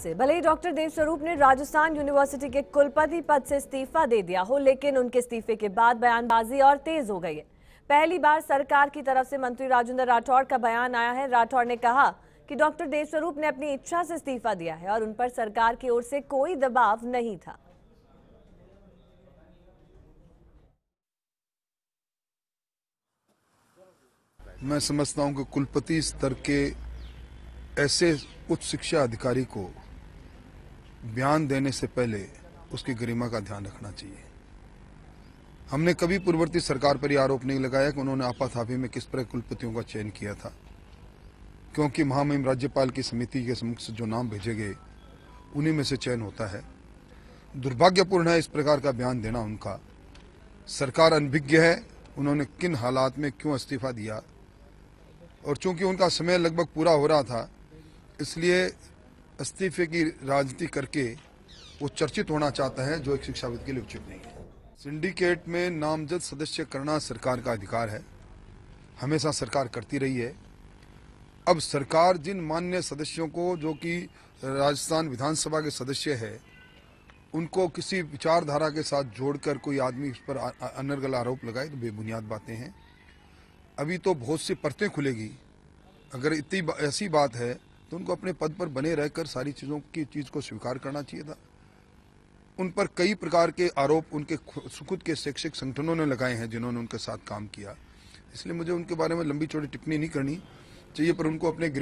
से भले ही डॉक्टर देवस्वरूप ने राजस्थान यूनिवर्सिटी के कुलपति पद से इस्तीफा दे दिया हो लेकिन उनके इस्तीफे के बाद बयानबाजी और तेज हो गई है पहली बार सरकार की तरफ से मंत्री राजेंद्र राठौड़ का बयान आया है राठौड़ ने कहा कि डॉक्टर देवस्वरूप ने अपनी इच्छा से इस्तीफा दिया है और उन पर सरकार की ओर से कोई दबाव नहीं था मैं समझता हूं कि कुलपति स्तर के ऐसे उच्च शिक्षा अधिकारी को बयान देने से पहले उसकी गरिमा का ध्यान रखना चाहिए हमने कभी पूर्ववर्ती सरकार पर यह आरोप नहीं लगाया कि उन्होंने आपाथापी में किस तरह कुलपतियों का चयन किया था क्योंकि महामहिम राज्यपाल की समिति के समक्ष जो नाम भेजे गए उन्हीं में से चयन होता है दुर्भाग्यपूर्ण है इस प्रकार का बयान देना उनका सरकार अनभिज्ञ है उन्होंने किन हालात में क्यों इस्तीफा दिया और चूंकि उनका समय लगभग पूरा हो रहा था इसलिए इस्तीफे की राजनीति करके वो चर्चित होना चाहता है जो एक शिक्षाविद के लिए उचित नहीं है सिंडिकेट में नामजद सदस्य करना सरकार का अधिकार है हमेशा सरकार करती रही है अब सरकार जिन मान्य सदस्यों को जो कि राजस्थान विधानसभा के सदस्य है उनको किसी विचारधारा के साथ जोड़कर कोई आदमी इस पर अनर्गल आरोप लगाए तो बेबुनियाद बातें हैं अभी तो बहुत सी परतें खुलेगी अगर इतनी ऐसी बात है तो उनको अपने पद पर बने रहकर सारी चीज़ों की चीज़ को स्वीकार करना चाहिए था उन पर कई प्रकार के आरोप उनके खुद के शैक्षिक संगठनों ने लगाए हैं जिन्होंने उनके साथ काम किया इसलिए मुझे उनके बारे में लंबी चौड़ी टिप्पणी नहीं करनी चाहिए पर उनको अपने